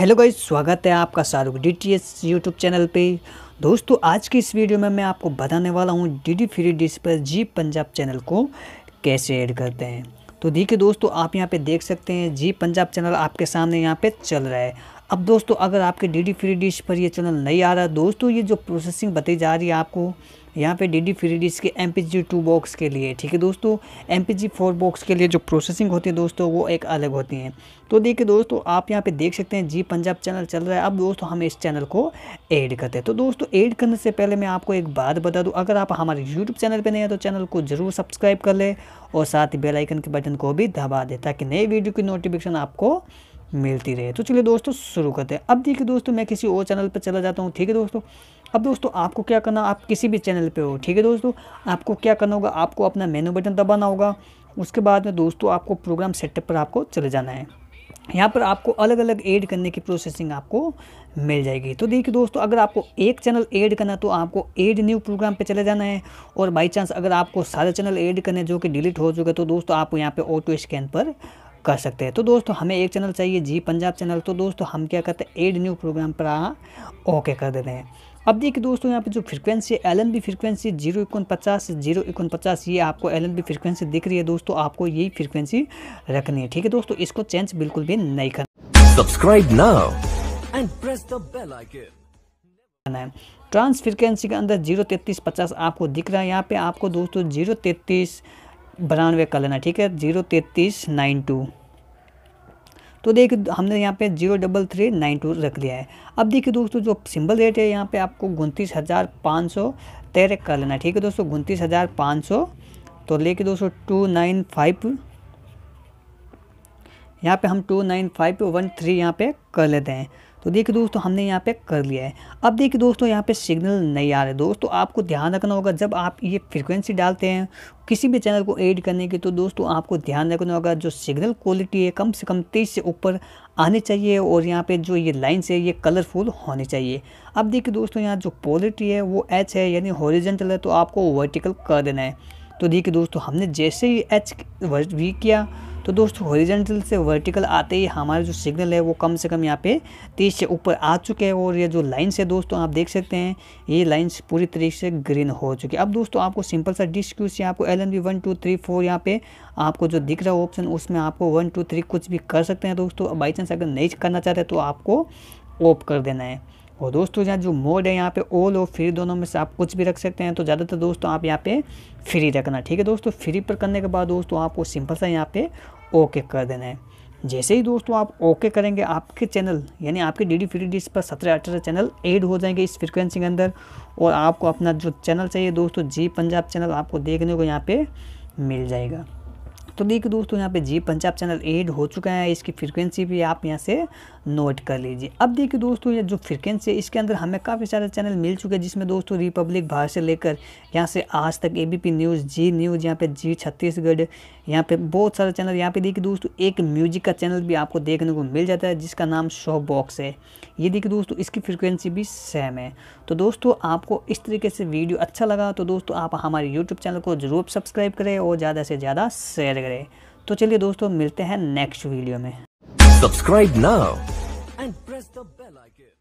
hello guys स्वागत है आपका Shahrukh D T S YouTube channel पे दोस्तों आज की इस वीडियो में मैं आपको बताने वाला हूँ डी डी फ्री डिश पर जी पंजाब चैनल को कैसे ऐड करते हैं तो देखिए दोस्तों आप यहाँ पे देख सकते हैं जी पंजाब चैनल आपके सामने यहाँ पे चल रहा है अब दोस्तों अगर आपके डी डी फ्री डिश पर ये चैनल नहीं आ रहा दोस्तों ये जो प्रोसेसिंग बताई जा रही है आपको यहाँ पे डी डी फ्री डिश के M P G two box के लिए ठीक है दोस्तों M P G four box के लिए जो प्रोसेसिंग होती है दोस्तों वो एक अलग होती हैं तो देखिए दोस्तों आप यहाँ पे देख सकते हैं जी पंजाब चैनल चल रहा है अब दोस्तों हम इस चैनल को ऐड करते हैं तो दोस्तों ऐड करने से पहले मैं आपको एक बात बता दूँ अगर आप हमारे यूट्यूब चैनल पर नहीं है तो चैनल को ज़रूर सब्सक्राइब कर ले और साथ ही बेलाइकन के बटन को भी दबा दें ताकि नए वीडियो की नोटिफिकेशन आपको मिलती रहे तो चलिए दोस्तों शुरू करते हैं अब देखिए दोस्तों मैं किसी और चैनल पर चला जाता हूँ ठीक है दोस्तों अब दोस्तों आपको क्या करना आप किसी भी चैनल पर हो ठीक है दोस्तों आपको क्या करना होगा आपको अपना मेनू बटन दबाना होगा उसके बाद में दोस्तों आपको प्रोग्राम सेटअप पर आपको चले जाना है यहाँ पर आपको अलग अलग ऐड करने की प्रोसेसिंग आपको मिल जाएगी तो देखिए दोस्तों अगर आपको एक चैनल ऐड करना तो आपको ऐड न्यू प्रोग्राम पे चले जाना है और बाई चांस अगर आपको सारे चैनल ऐड करने जो कि डिलीट हो चुके तो दोस्तों आपको यहाँ पे ऑटो स्कैन पर कर सकते हैं तो दोस्तों हमें एक चैनल चाहिए जी पंजाब चैनल तो दोस्तों हम क्या करते हैं एड न्यू प्रोग्राम पर ओके कर देते हैं अब देखिए दोस्तों यहाँ पे जो फ्रीक्वेंसी है L N B frequency zero इक्वन पचास जीरो इक्वन पचास ये आपको एल एन बी फ्रिक्वेंसी दिख रही है दोस्तों आपको यही फ्रिक्वेंसी रखनी है ठीक है दोस्तों इसको चेंज बिल्कुल भी नहीं करना सब्सक्राइब ना and press the bell icon करना है ट्रांस फ्रिक्वेंसी के अंदर जीरो तेतीस पचास आपको दिख रहा है यहाँ पे आपको दोस्तों जीरो तेतीस बरानवे कर लेना ठीक है जीरो तैतीस नाइन टू तो देखिए हमने यहाँ पे zero double three nine two रख लिया है अब देखिए दोस्तों जो सिंबल रेट है यहाँ पे आपको उनतीस हज़ार पाँच सौ तेरह कर लेना ठीक है दोस्तों उनतीस हज़ार पाँच सौ तो लेके दोस्तों टू नाइन फाइव यहाँ पे हम two nine five one three यहाँ पे कर लेते हैं तो देखिए दोस्तों हमने यहाँ पे कर लिया है अब देखिए दोस्तों यहाँ पे सिग्नल नहीं आ रहे दोस्तों आपको ध्यान रखना होगा जब आप ये फ्रिक्वेंसी डालते हैं किसी भी चैनल को ऐड करने की तो दोस्तों आपको ध्यान रखना होगा जो सिग्नल क्वालिटी है कम से कम तेईस से ऊपर आने चाहिए और यहाँ पे जो ये लाइन्स है ये कलरफुल होने चाहिए अब देखिए दोस्तों यहाँ जो पॉलिटी है वो एच है यानी हॉरिजेंटल है तो आपको वर्टिकल कर देना है तो देखिए दोस्तों हमने जैसे ही एच वी किया तो दोस्तों हॉरिजेंटल से वर्टिकल आते ही हमारे जो सिग्नल है वो कम से कम यहाँ पे तीस से ऊपर आ चुके हैं और ये जो लाइन्स है दोस्तों आप देख सकते हैं ये लाइन्स पूरी तरीके से ग्रीन हो चुकी है अब दोस्तों आपको सिंपल सा डिश क्यूज से आपको L N B one two three four यहाँ पे आपको जो दिख रहा है ऑप्शन उसमें आपको वन टू थ्री कुछ भी कर सकते हैं दोस्तों बाई चांस अगर नहीं करना चाहते तो आपको ऑफ कर देना है और दोस्तों यहाँ जो मोड है यहाँ पे ऑल और फ्री दोनों में से आप कुछ भी रख सकते हैं तो ज़्यादातर दोस्तों आप यहाँ पे फ्री रखना ठीक है दोस्तों फ्री पर करने के बाद दोस्तों आपको सिंपल सा यहाँ पे ओके कर देना है जैसे ही दोस्तों आप ओके करेंगे आपके चैनल यानी आपके डी डी फ्री डिश पर सत्रह अठारह चैनल एड हो जाएंगे इस फ्रिक्वेंसी के अंदर और आपको अपना जो चैनल चाहिए दोस्तों जी पंजाब चैनल आपको देखने को यहाँ पर मिल जाएगा तो देखिए दोस्तों यहाँ पे जी पंजाब चैनल एड हो चुका है इसकी फ्रिक्वेंसी भी आप यहाँ से नोट कर लीजिए अब देखिए दोस्तों ये जो फ्रिक्वेंसी है इसके अंदर हमें काफ़ी सारे चैनल मिल चुके हैं जिसमें दोस्तों रिपब्लिक भारत से लेकर यहाँ से आज तक ए न्यूज़ जी न्यूज़ यहाँ पर जी छत्तीसगढ़ यहाँ पर बहुत सारे चैनल यहाँ पर देखिए दोस्तों एक म्यूजिक का चैनल भी आपको देखने को मिल जाता है जिसका नाम शो बॉक्स है ये देखिए दोस्तों इसकी फ्रिक्वेंसी भी सेम है तो दोस्तों आपको इस तरीके से वीडियो अच्छा लगा तो दोस्तों आप हमारे यूट्यूब चैनल को जरूर सब्सक्राइब करें और ज़्यादा से ज़्यादा शेयर करें रहे तो चलिए दोस्तों मिलते हैं नेक्स्ट वीडियो में subscribe now and press the bell icon